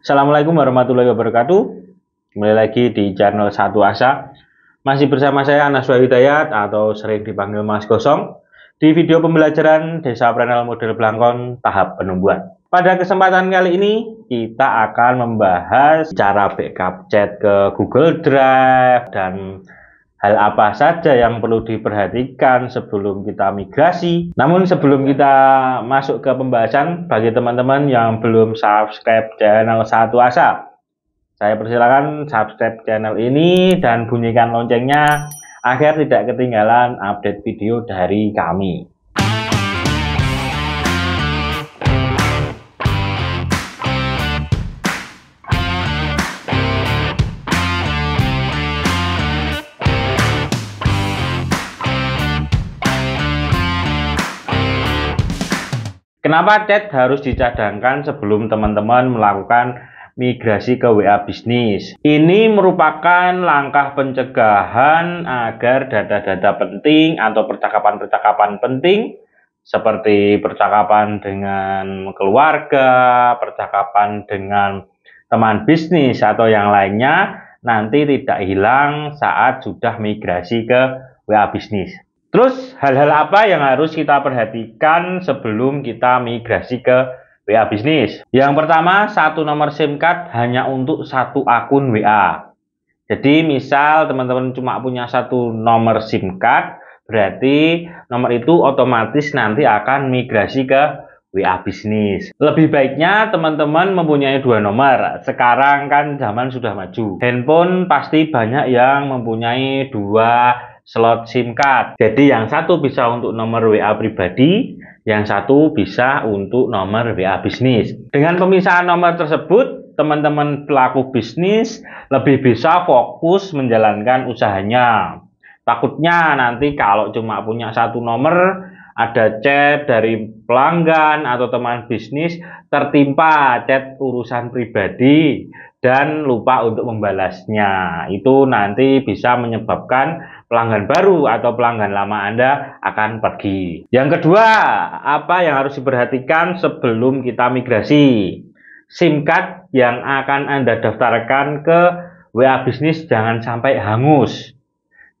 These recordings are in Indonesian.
Assalamualaikum warahmatullahi wabarakatuh. Kembali lagi di channel Satu Asa. Masih bersama saya Anas Hidayat atau sering dipanggil Mas Gosong di video pembelajaran Desa Perenal Model Blangkon tahap penumbuhan. Pada kesempatan kali ini kita akan membahas cara backup chat ke Google Drive dan hal apa saja yang perlu diperhatikan sebelum kita migrasi. Namun sebelum kita masuk ke pembahasan, bagi teman-teman yang belum subscribe channel Satu Asa, saya persilakan subscribe channel ini dan bunyikan loncengnya agar tidak ketinggalan update video dari kami. Kenapa chat harus dicadangkan sebelum teman-teman melakukan migrasi ke WA bisnis? Ini merupakan langkah pencegahan agar data-data penting atau percakapan-percakapan penting seperti percakapan dengan keluarga, percakapan dengan teman bisnis atau yang lainnya nanti tidak hilang saat sudah migrasi ke WA bisnis. Terus hal-hal apa yang harus kita perhatikan sebelum kita migrasi ke WA bisnis? Yang pertama, satu nomor SIM card hanya untuk satu akun WA. Jadi misal teman-teman cuma punya satu nomor SIM card, berarti nomor itu otomatis nanti akan migrasi ke WA bisnis. Lebih baiknya teman-teman mempunyai dua nomor. Sekarang kan zaman sudah maju. Handphone pasti banyak yang mempunyai dua slot SIM card. Jadi yang satu bisa untuk nomor WA pribadi, yang satu bisa untuk nomor WA bisnis. Dengan pemisahan nomor tersebut, teman-teman pelaku bisnis lebih bisa fokus menjalankan usahanya. Takutnya nanti kalau cuma punya satu nomor, ada chat dari pelanggan atau teman bisnis tertimpa chat urusan pribadi dan lupa untuk membalasnya. Itu nanti bisa menyebabkan pelanggan baru atau pelanggan lama Anda akan pergi. Yang kedua, apa yang harus diperhatikan sebelum kita migrasi? SIM card yang akan Anda daftarkan ke WA bisnis jangan sampai hangus.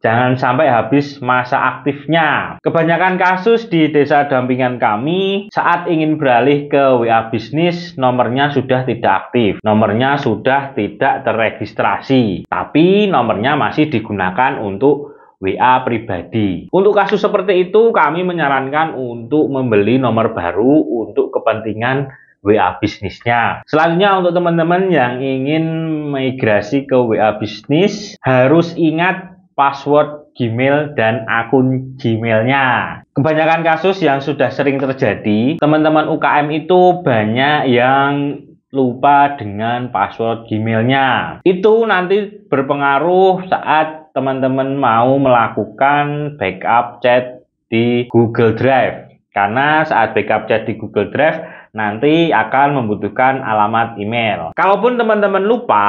Jangan sampai habis masa aktifnya. Kebanyakan kasus di desa dampingan kami saat ingin beralih ke WA bisnis nomornya sudah tidak aktif. Nomornya sudah tidak terregistrasi, tapi nomornya masih digunakan untuk WA pribadi. Untuk kasus seperti itu kami menyarankan untuk membeli nomor baru untuk kepentingan WA bisnisnya. Selanjutnya untuk teman-teman yang ingin migrasi ke WA bisnis harus ingat password Gmail dan akun Gmailnya. Kebanyakan kasus yang sudah sering terjadi, teman-teman UKM itu banyak yang lupa dengan password Gmailnya. Itu nanti berpengaruh saat teman-teman mau melakukan backup chat di Google Drive. Karena saat backup chat di Google Drive, nanti akan membutuhkan alamat email. Kalaupun teman-teman lupa,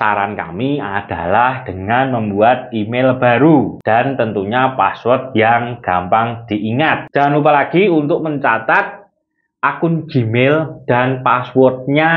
saran kami adalah dengan membuat email baru dan tentunya password yang gampang diingat. Jangan lupa lagi untuk mencatat akun Gmail dan passwordnya.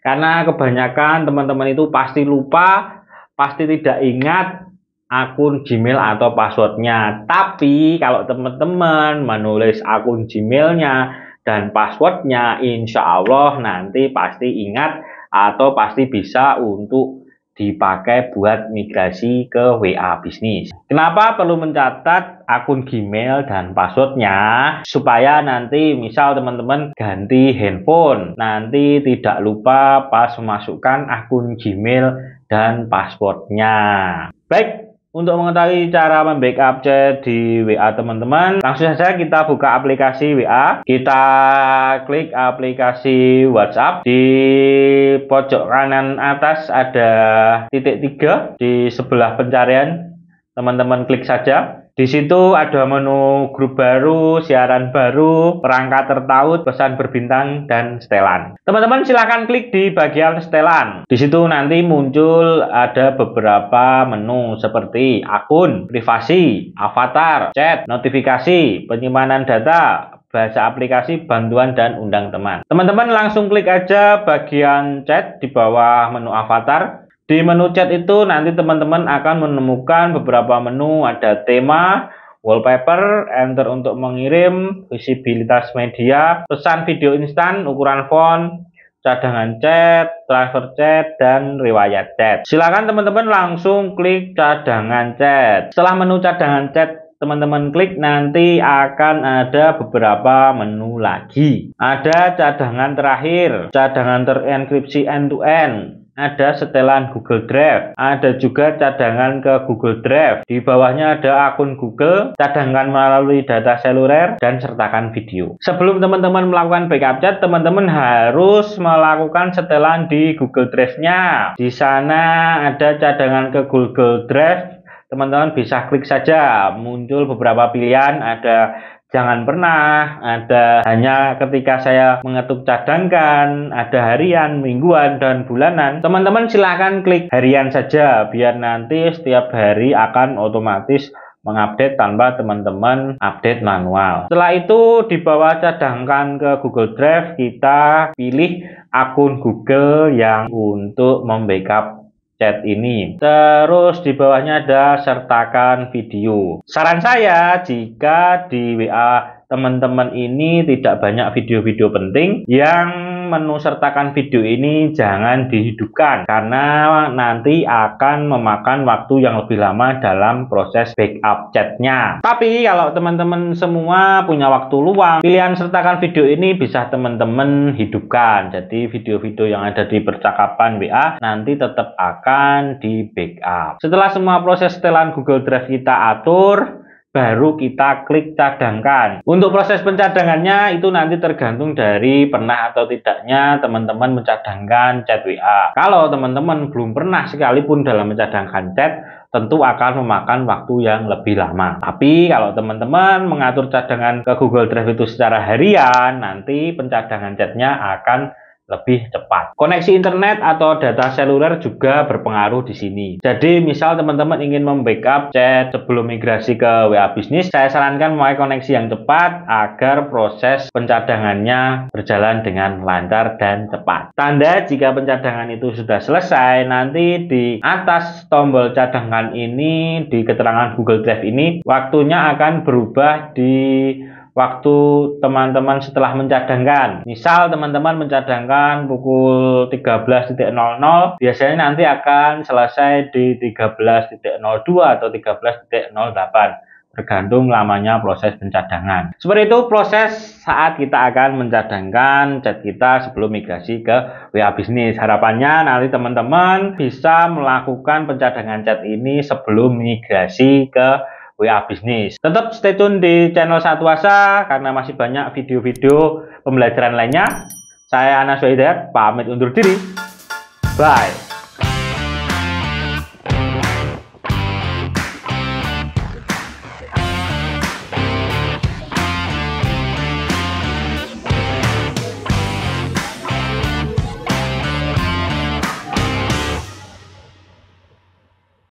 Karena kebanyakan teman-teman itu pasti lupa, pasti tidak ingat akun Gmail atau passwordnya. Tapi kalau teman-teman menulis akun Gmailnya dan passwordnya, insya Allah nanti pasti ingat atau pasti bisa untuk dipakai buat migrasi ke WA bisnis. Kenapa perlu mencatat akun Gmail dan passwordnya? Supaya nanti misal teman-teman ganti handphone, nanti tidak lupa pas memasukkan akun Gmail dan passwordnya. Baik, untuk mengetahui cara membackup chat di WA teman-teman, langsung saja kita buka aplikasi WA. Kita klik aplikasi WhatsApp. Di pojok kanan atas ada titik tiga di sebelah pencarian. Teman-teman klik saja. Di situ ada menu grup baru, siaran baru, perangkat tertaut, pesan berbintang, dan setelan. Teman-teman silahkan klik di bagian setelan. Di situ nanti muncul ada beberapa menu seperti akun, privasi, avatar, chat, notifikasi, penyimpanan data, bahasa aplikasi, bantuan, dan undang teman. Teman-teman langsung klik aja bagian chat di bawah menu avatar. Di menu chat itu nanti teman-teman akan menemukan beberapa menu, ada tema, wallpaper, enter untuk mengirim, visibilitas media, pesan video instan, ukuran font, cadangan chat, transfer chat, dan riwayat chat. Silakan teman-teman langsung klik cadangan chat. Setelah menu cadangan chat, teman-teman klik nanti akan ada beberapa menu lagi. Ada cadangan terakhir, cadangan terenkripsi end-to-end, ada setelan Google Drive, ada juga cadangan ke Google Drive. Di bawahnya ada akun Google, cadangan melalui data seluler, dan sertakan video. Sebelum teman-teman melakukan backup chat, teman-teman harus melakukan setelan di Google Drive-nya. Di sana ada cadangan ke Google Drive, teman-teman bisa klik saja muncul beberapa pilihan ada Jangan pernah ada hanya ketika saya mengetuk cadangkan, ada harian, mingguan, dan bulanan. Teman-teman silahkan klik harian saja biar nanti setiap hari akan otomatis mengupdate tanpa teman-teman update manual. Setelah itu di bawah cadangkan ke Google Drive kita pilih akun Google yang untuk membackup chat ini. Terus di bawahnya ada sertakan video. Saran saya jika di WA teman-teman ini tidak banyak video-video penting yang menu sertakan video ini jangan dihidupkan karena nanti akan memakan waktu yang lebih lama dalam proses backup chatnya tapi kalau teman-teman semua punya waktu luang pilihan sertakan video ini bisa teman-teman hidupkan jadi video-video yang ada di percakapan WA nanti tetap akan di backup setelah semua proses setelan Google Drive kita atur baru kita klik cadangkan. Untuk proses pencadangannya itu nanti tergantung dari pernah atau tidaknya teman-teman mencadangkan chat WA. Kalau teman-teman belum pernah sekalipun dalam mencadangkan chat, tentu akan memakan waktu yang lebih lama. Tapi kalau teman-teman mengatur cadangan ke Google Drive itu secara harian, nanti pencadangan chatnya akan lebih cepat. Koneksi internet atau data seluler juga berpengaruh di sini. Jadi misal teman-teman ingin membackup chat sebelum migrasi ke WA bisnis, saya sarankan memakai koneksi yang cepat agar proses pencadangannya berjalan dengan lancar dan cepat. Tanda jika pencadangan itu sudah selesai, nanti di atas tombol cadangan ini di keterangan Google Drive ini waktunya akan berubah di waktu teman-teman setelah mencadangkan. Misal teman-teman mencadangkan pukul 13.00, biasanya nanti akan selesai di 13.02 atau 13.08 tergantung lamanya proses pencadangan. Seperti itu proses saat kita akan mencadangkan chat kita sebelum migrasi ke WA bisnis. Harapannya nanti teman-teman bisa melakukan pencadangan chat ini sebelum migrasi ke WA ah, bisnis. Tetap stay tune di channel Satwasa karena masih banyak video-video pembelajaran lainnya. Saya Anas Waidat, pamit undur diri. Bye.